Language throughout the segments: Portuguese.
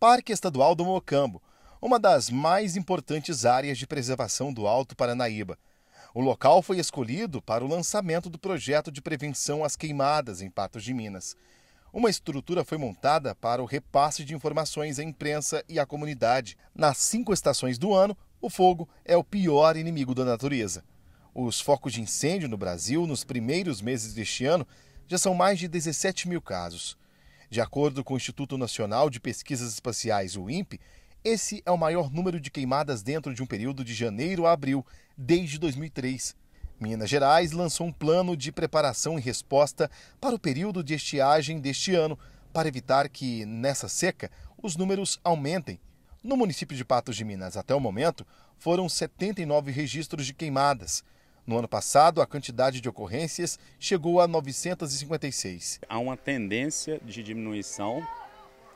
Parque Estadual do Mocambo, uma das mais importantes áreas de preservação do Alto Paranaíba. O local foi escolhido para o lançamento do projeto de prevenção às queimadas em Patos de Minas. Uma estrutura foi montada para o repasse de informações à imprensa e à comunidade. Nas cinco estações do ano, o fogo é o pior inimigo da natureza. Os focos de incêndio no Brasil, nos primeiros meses deste ano, já são mais de 17 mil casos. De acordo com o Instituto Nacional de Pesquisas Espaciais, o INPE, esse é o maior número de queimadas dentro de um período de janeiro a abril desde 2003. Minas Gerais lançou um plano de preparação e resposta para o período de estiagem deste ano, para evitar que, nessa seca, os números aumentem. No município de Patos de Minas, até o momento, foram 79 registros de queimadas. No ano passado, a quantidade de ocorrências chegou a 956. Há uma tendência de diminuição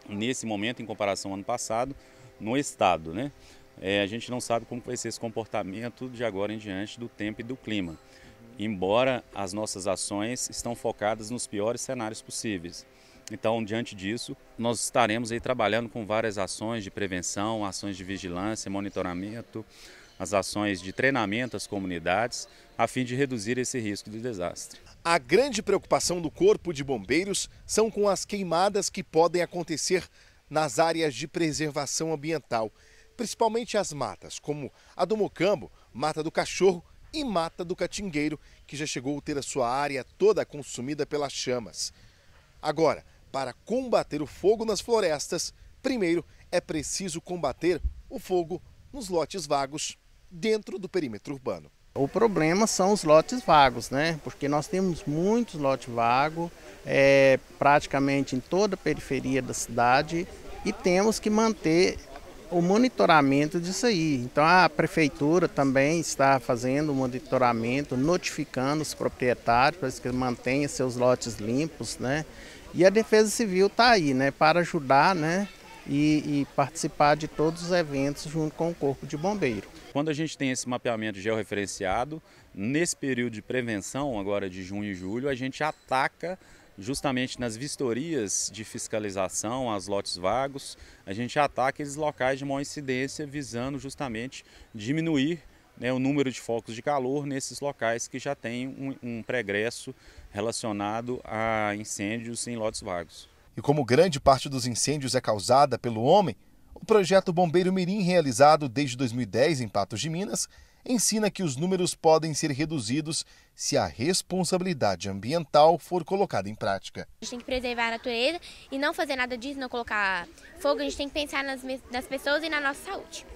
nesse momento em comparação ao ano passado no estado, né? É, a gente não sabe como vai ser esse comportamento de agora em diante do tempo e do clima. Embora as nossas ações estão focadas nos piores cenários possíveis. Então, diante disso, nós estaremos aí trabalhando com várias ações de prevenção, ações de vigilância, monitoramento, as ações de treinamento às comunidades, a fim de reduzir esse risco de desastre. A grande preocupação do Corpo de Bombeiros são com as queimadas que podem acontecer nas áreas de preservação ambiental, principalmente as matas, como a do Mocambo, Mata do Cachorro e Mata do Catingueiro, que já chegou a ter a sua área toda consumida pelas chamas. Agora, para combater o fogo nas florestas, primeiro é preciso combater o fogo nos lotes vagos dentro do perímetro urbano. O problema são os lotes vagos, né? Porque nós temos muitos lotes vagos, é, praticamente em toda a periferia da cidade, e temos que manter o monitoramento disso aí. Então a prefeitura também está fazendo o monitoramento, notificando os proprietários para que mantenham seus lotes limpos, né? E a Defesa Civil está aí, né? Para ajudar, né? e, e participar de todos os eventos junto com o Corpo de Bombeiro. Quando a gente tem esse mapeamento georreferenciado, nesse período de prevenção, agora de junho e julho, a gente ataca justamente nas vistorias de fiscalização, as lotes vagos, a gente ataca esses locais de maior incidência, visando justamente diminuir né, o número de focos de calor nesses locais que já têm um, um pregresso relacionado a incêndios em lotes vagos. E como grande parte dos incêndios é causada pelo homem, o projeto Bombeiro Mirim, realizado desde 2010 em Patos de Minas, ensina que os números podem ser reduzidos se a responsabilidade ambiental for colocada em prática. A gente tem que preservar a natureza e não fazer nada disso, não colocar fogo. A gente tem que pensar nas, nas pessoas e na nossa saúde.